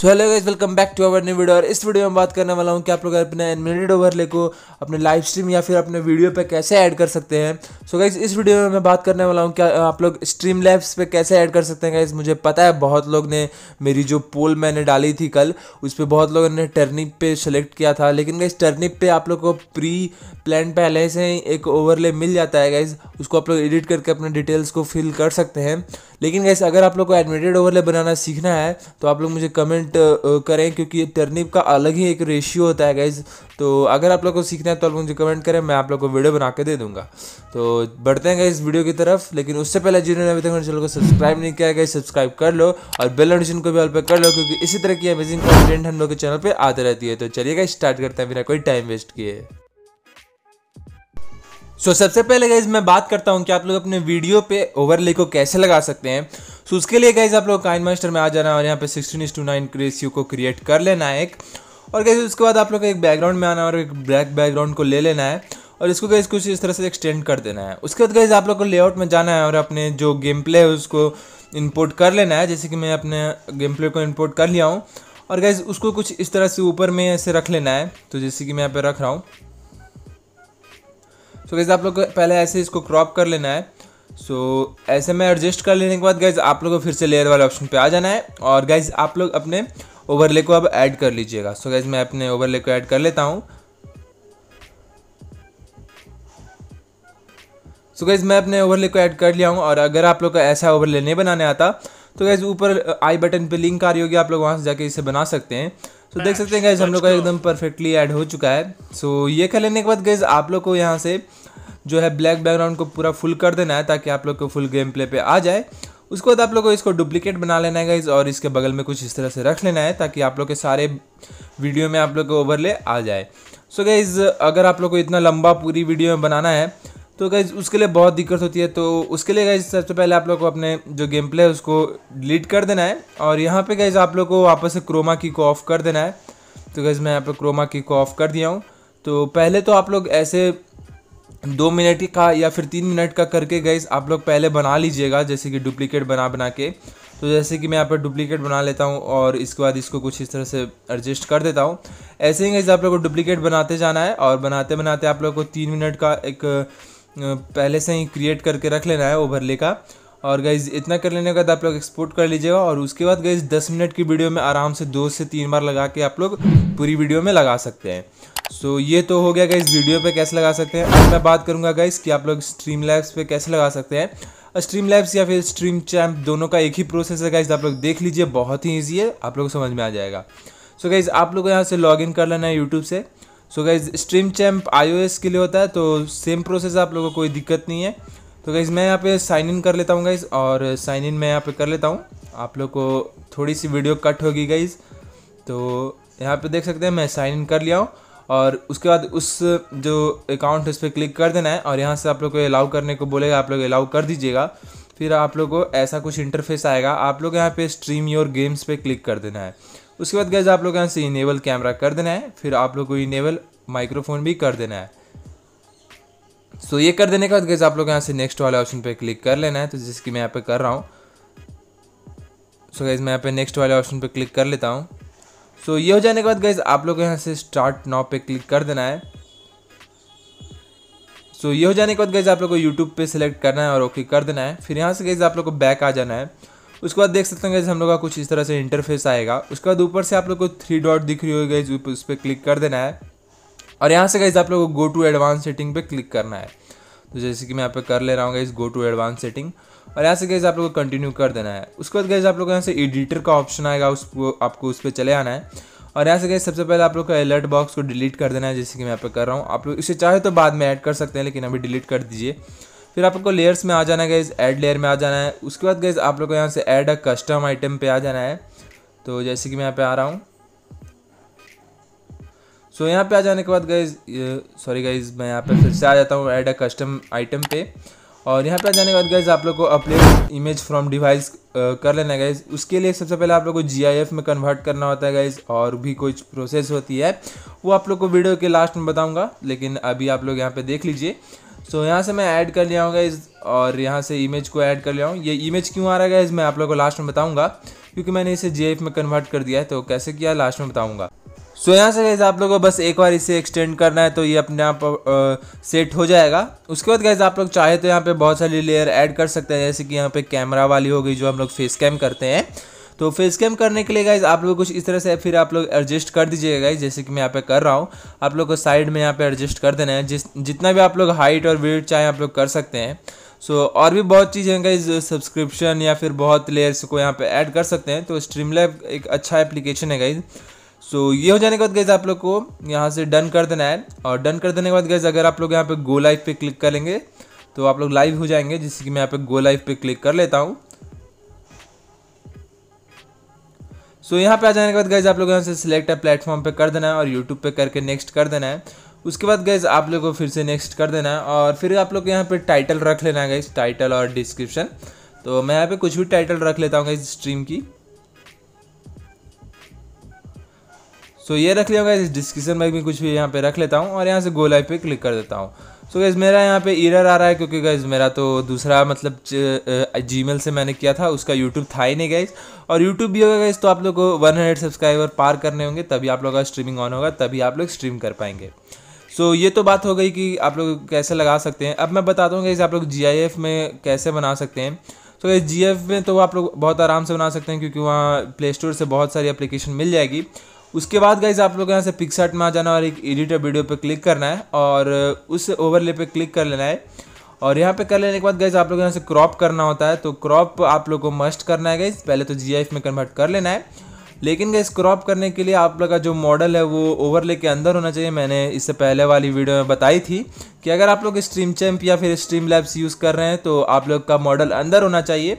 so hello guys welcome back to our new video और इस video में बात करने वाला हूँ कि आप लोग अपने एनिमेटेड ओवरले को अपने लाइव स्ट्रीम या फिर अपने वीडियो पे कैसे ऐड कर सकते हैं सो so गाइस इस वीडियो में मैं बात करने वाला हूँ कि आप लोग स्ट्रीम लैब्स पे कैसे ऐड कर सकते हैं गाइस मुझे पता है बहुत लोग ने मेरी जो पोल मैंने डाली थी कल उस पर बहुत लोगों ने टर्निप पे सेलेक्ट किया था लेकिन गाइस टर्निप पे आप लोग को प्री प्लान पहले से ही एक ओवरले मिल जाता है गाइज उसको आप लोग एडिट करके अपने डिटेल्स को फिल कर सकते हैं लेकिन गैस अगर आप लोग को एडमिटेड ओवरले बनाना सीखना है तो आप लोग मुझे कमेंट करें क्योंकि टर्निप का अलग ही एक रेशियो होता है गैस तो अगर आप लोग को सीखना है तो आप मुझे कमेंट करें मैं आप लोग को वीडियो बना के दे दूंगा तो बढ़ते हैं इस वीडियो की तरफ लेकिन उससे पहले जिन्होंने अभी तक मेरे चैनल को सब्सक्राइब नहीं किया गया सब्सक्राइब कर लो और बेल नोटिफिकेशन को भी ऑल पर कर लो क्योंकि इसी तरह की अमेजिंग कंटेंट हम लोग के चैनल पर आते रहती है तो चलिए गाइस स्टार्ट करते हैं बिना कोई टाइम वेस्ट किए सो so, सबसे पहले गाइज मैं बात करता हूँ कि आप लोग अपने वीडियो पे ओवरले को कैसे लगा सकते हैं सो so, उसके लिए गाइज आप लोग काइन मास्टर में आ जाना है और यहाँ पे सिक्सटीन टू नाइन रेशियो को क्रिएट कर लेना है एक और गाइज उसके बाद आप लोग एक बैकग्राउंड में आना और एक ब्लैक बैकग्राउंड को ले लेना है और इसको गाइज कुछ इस तरह से एक्सटेंड कर देना है उसके बाद गाइज आप लोग को लेआउट में जाना है और अपने जो गेम प्ले है उसको इम्पोर्ट कर लेना है जैसे कि मैं अपने गेम प्ले को इम्पोर्ट कर लिया हूँ और गाइज उसको कुछ इस तरह से ऊपर में ऐसे रख लेना है तो जैसे कि मैं यहाँ पर रख रहा हूँ सो गैस आप लोग को पहले ऐसे इसको क्रॉप कर लेना है सो so, ऐसे में एडजस्ट कर लेने के बाद गैज़ आप लोग को फिर से लेयर वाले ऑप्शन पे आ जाना है और गैज़ आप लोग अपने ओवरले को अब ऐड कर लीजिएगा सो so, गैज़ मैं अपने ओवरले को ऐड कर लेता हूँ सो गैज़ मैं अपने ओवरले को ऐड कर लिया हूँ और अगर आप लोग का ऐसा ओवरले नहीं बनाने आता तो गैज़ ऊपर आई बटन पे लिंक आ रही होगी आप लोग वहाँ से जाके इसे बना सकते हैं तो देख सकते हैं गैस हम लोग का एकदम परफेक्टली ऐड हो चुका है सो so, ये कर लेने के बाद गाइज आप लोग को यहाँ से जो है ब्लैक बैकग्राउंड को पूरा फुल कर देना है ताकि आप लोग को फुल गेम प्ले पे आ जाए उसके बाद आप लोग को इसको डुप्लीकेट बना लेना है गाइज और इसके बगल में कुछ इस तरह से रख लेना है ताकि आप लोग के सारे वीडियो में आप लोग को ओवरले आ जाए सो so गाइज अगर आप लोग को इतना लंबा पूरी वीडियो में बनाना है तो गाइज़ उसके लिए बहुत दिक्कत होती है तो उसके लिए गाइज सबसे पहले आप लोग को अपने जो गेम प्ले है उसको डिलीट कर देना है और यहाँ पे गाइज आप लोग को वापस से क्रोमा की को ऑफ़ कर देना है तो गाइज़ मैं यहाँ पे क्रोमा की को ऑफ़ कर दिया हूँ तो पहले तो आप लोग ऐसे दो मिनट का या फिर तीन मिनट का करके गाइज आप लोग पहले बना लीजिएगा जैसे कि डुप्लीकेट बना बना के तो जैसे कि मैं यहाँ पर डुप्लीकेट बना लेता हूँ और इसके बाद इसको कुछ इस तरह से एडजस्ट कर देता हूँ ऐसे ही गाइज आप लोग को डुप्लीकेट बनाते जाना है और बनाते बनाते आप लोग को तीन मिनट का एक पहले से ही क्रिएट करके रख लेना है ओवरले का और गाइज इतना कर लेने के बाद आप लोग एक्सपोर्ट कर लीजिएगा और उसके बाद गाइज दस मिनट की वीडियो में आराम से दो से तीन बार लगा के आप लोग पूरी वीडियो में लगा सकते हैं सो so, ये तो हो गया गाइज वीडियो पे कैसे लगा सकते हैं अब मैं बात करूंगा गाइज कि आप लोग स्ट्रीम लैब्स पे कैसे लगा सकते हैं स्ट्रीम लैब्स या फिर स्ट्रीम चैम्प दोनों का एक ही प्रोसेस है गाइज आप लोग देख लीजिए बहुत ही ईजी है आप लोग समझ में आ जाएगा सो so, गाइज आप लोग यहाँ से लॉग इन कर लेना है यूट्यूब से सो गाइज स्ट्रीम चैम्प आई के लिए होता है तो सेम प्रोसेस आप लोगों को कोई दिक्कत नहीं है तो गाइज़ मैं यहाँ पे साइन इन कर लेता हूँ गाइज़ और साइन इन मैं यहाँ पे कर लेता हूँ आप लोग को थोड़ी सी वीडियो कट होगी गाइज़ तो यहाँ पे देख सकते हैं मैं साइन इन कर लिया हूँ और उसके बाद उस जो अकाउंट है उस पर क्लिक कर देना है और यहाँ से आप लोग को अलाउ करने को बोलेगा आप लोग अलाउ कर दीजिएगा फिर आप लोग को ऐसा कुछ इंटरफेस आएगा आप लोग यहाँ पे स्ट्रीम योर गेम्स पे क्लिक कर देना है उसके बाद गैज़ आप लोग यहाँ से इनेबल कैमरा कर देना है फिर आप लोग को इनेबल माइक्रोफोन भी कर देना है सो so, ये कर देने के बाद गैस आप लोग यहाँ से नेक्स्ट वाले ऑप्शन पर क्लिक कर लेना है तो जिसकी मैं यहाँ पर कर रहा हूँ सो गैस मैं यहाँ पे नेक्स्ट वाले ऑप्शन पर क्लिक कर लेता हूँ सो so, ये हो जाने के बाद गैस आप लोग यहाँ से स्टार्ट नाउ पे क्लिक कर देना है सो so, ये हो जाने के बाद गैस आप लोग को यूट्यूब पे सिलेक्ट करना है और ओके कर देना है फिर यहाँ से गैस आप लोग को बैक आ जाना है उसके बाद देख सकते हैं हम लोग का कुछ इस तरह से इंटरफेस आएगा उसके बाद ऊपर से आप लोग को थ्री डॉट दिख रही होगी गई उस पर क्लिक कर देना है और यहाँ से गाइज आप लोग को गो टू एडवांस सेटिंग पे क्लिक करना है तो जैसे कि मैं यहाँ पे कर ले रहा हूँ guys go to advance setting और यहाँ से गाइज आप लोग को कंटिन्यू कर देना है उसके बाद गाइज आप लोग यहाँ से एडिटर का ऑप्शन आएगा उसको आपको उस पर चले आना है और यहाँ से गाइज सबसे पहले आप लोग का अलर्ट बॉक्स को डिलीट कर देना है जैसे कि मैं यहाँ पे कर रहा हूँ आप लोग इसे चाहे तो बाद में ऐड कर सकते हैं लेकिन अभी डिलीट कर दीजिए फिर आप लोग को लेयर्स में आ जाना है गाइज एड लेयर में आ जाना है उसके बाद गाइज आप लोग को यहाँ से एड अ कस्टम आइटम पे आ जाना है तो जैसे कि मैं यहाँ पे आ रहा हूँ सो यहाँ पे आ जाने के बाद गाइज सॉरी गाइज मैं यहाँ पे फिर से आ जाता हूँ एड अ कस्टम आइटम पे और यहाँ पे आ जाने के बाद गाइज आप लोग को अपलोड इमेज फ्रॉम डिवाइस कर लेना है गाइज उसके लिए सबसे पहले आप लोग को जी में कन्वर्ट करना होता है गाइज और भी कुछ प्रोसेस होती है वो आप लोग को वीडियो के लास्ट में बताऊँगा लेकिन अभी आप लोग यहाँ पे देख लीजिए सो यहाँ से मैं ऐड कर लिया हूँ गाइज और यहाँ से इमेज को ऐड कर लिया हूँ ये इमेज क्यों आ रहा है गाइज मैं आप लोगों को लास्ट में बताऊँगा क्योंकि मैंने इसे जी में कन्वर्ट कर दिया है तो कैसे किया लास्ट में बताऊँगा सो यहाँ से गैज़ आप लोगों को बस एक बार इसे एक्सटेंड करना है तो ये अपने आप सेट हो जाएगा उसके बाद गैज़ आप लोग चाहे तो यहाँ पे बहुत सारी लेयर ऐड कर सकते हैं जैसे कि यहाँ पे कैमरा वाली हो गई जो हम लोग फेस कैम करते हैं तो फेस कैम करने के लिए गाइज आप लोग कुछ इस तरह से फिर आप लोग एडजस्ट कर दीजिएगा गाइज जैसे कि मैं यहाँ पे कर रहा हूँ आप लोग को साइड में यहाँ पे एडजस्ट कर देना है जिस जितना भी आप लोग हाइट और वेट चाहें आप लोग कर सकते हैं सो so, और भी बहुत चीज़ें हैं गाइज सब्सक्रिप्शन या फिर बहुत लेयर्स को यहाँ पे ऐड कर सकते हैं तो स्ट्रीम एक अच्छा एप्लीकेशन है गाइज़ सो so, ये हो जाने के बाद गैस आप लोग को यहाँ से डन कर देना है और डन कर देने के बाद गैस अगर आप लोग यहाँ पे गो लाइव पे क्लिक करेंगे तो आप लोग लाइव हो जाएंगे जिससे कि मैं यहाँ पे गो लाइव पे क्लिक कर लेता हूँ सो so, यहाँ पे आ जाने के बाद गैज़ आप लोग यहाँ से सिलेक्ट है प्लेटफॉर्म पे कर देना है और यूट्यूब पे करके नेक्स्ट कर देना है उसके बाद गैज़ आप लोग को फिर से नेक्स्ट कर देना है और फिर आप लोग यहाँ पे टाइटल रख लेना है गैस टाइटल और डिस्क्रिप्शन तो मैं यहाँ पे कुछ भी टाइटल रख लेता हूँ गैस स्ट्रीम की सो so, ये रख लिया गैस डिस्क्रिप्शन में भी कुछ भी यहाँ पे रख लेता हूँ और यहाँ से गोलाई पे क्लिक कर देता हूँ सो so गैज़ मेरा यहाँ पे इरर आ रहा है क्योंकि गैज़ मेरा तो दूसरा मतलब जी मेल से मैंने किया था उसका यूट्यूब था ही नहीं गैज़ और यूट्यूब भी होगा गैज़ तो आप लोग को वन हंड्रेड सब्सक्राइबर पार करने होंगे तभी आप लोग का स्ट्रीमिंग ऑन होगा तभी आप लोग स्ट्रीम कर पाएंगे सो so, ये तो बात हो गई कि आप लोग कैसे लगा सकते हैं अब मैं बताता हूँ गैस आप लोग जी में कैसे बना सकते हैं तो गैस जी में तो आप लोग बहुत आराम से बना सकते हैं क्योंकि वहाँ प्ले स्टोर से बहुत सारी अप्लीकेशन मिल जाएगी उसके बाद गाइज आप लोग यहाँ से पिक्सार्ट में आ जाना और एक एडिटर वीडियो पे क्लिक करना है और uh, उस ओवरले पे क्लिक कर लेना है और यहाँ पे कर लेने के बाद गाइज आप लोग यहाँ से क्रॉप करना होता है तो क्रॉप आप लोग को मस्ट करना है गाइज पहले तो जी में कन्वर्ट कर लेना है लेकिन गाइज क्रॉप करने के लिए आप लोग का जो मॉडल है वो ओवरले के अंदर होना चाहिए मैंने इससे पहले वाली वीडियो में बताई थी कि अगर आप लोग स्ट्रीम चैम्प या फिर स्ट्रीम लैब्स यूज़ कर रहे हैं तो आप लोग का मॉडल अंदर होना चाहिए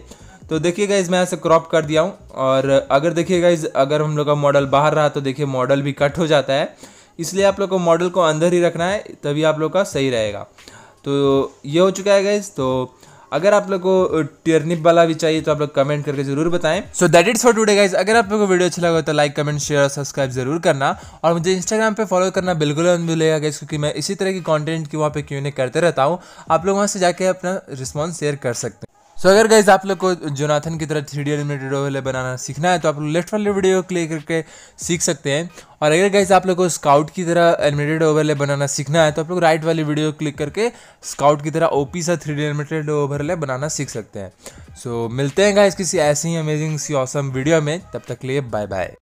तो देखिए गाइज मैं ऐसे क्रॉप कर दिया हूँ और अगर देखिए गाइज अगर हम लोग का मॉडल बाहर रहा तो देखिए मॉडल भी कट हो जाता है इसलिए आप लोग को मॉडल को अंदर ही रखना है तभी आप लोग का सही रहेगा तो ये हो चुका है गाइज तो अगर आप लोग को टेरनिप वाला भी चाहिए तो आप लोग कमेंट करके जरूर बताएं so that it's for today guys अगर आप लोग को वीडियो अच्छा लगा तो लाइक कमेंट शेयर और सब्सक्राइब जरूर करना और मुझे इंस्टाग्राम पे फॉलो करना बिल्कुल मत मिलेगा गाइज क्योंकि मैं इसी तरह की कंटेंट की वहाँ पे क्यों नहीं करते रहता हूँ आप लोग वहाँ से जाके अपना रिस्पॉन्स शेयर कर सकते हैं सो so, अगर गाइज आप लोग को जोनाथन की तरह थ्री डी एनिमेटेड ओवरले बनाना सीखना है तो आप लोग लेफ्ट वाले वीडियो क्लिक करके सीख सकते हैं और अगर गाइज आप लोग को स्काउट की तरह एनिमेटेड ओवरले बनाना सीखना है तो आप लोग राइट वाली वीडियो क्लिक करके स्काउट की तरह ओपी सा थ्री डी एनिमेटेड ओवरले बनाना सीख सकते हैं सो so, मिलते हैं गाइज किसी ऐसी ही अमेजिंग सी औसम वीडियो में तब तक लिए बाय बाय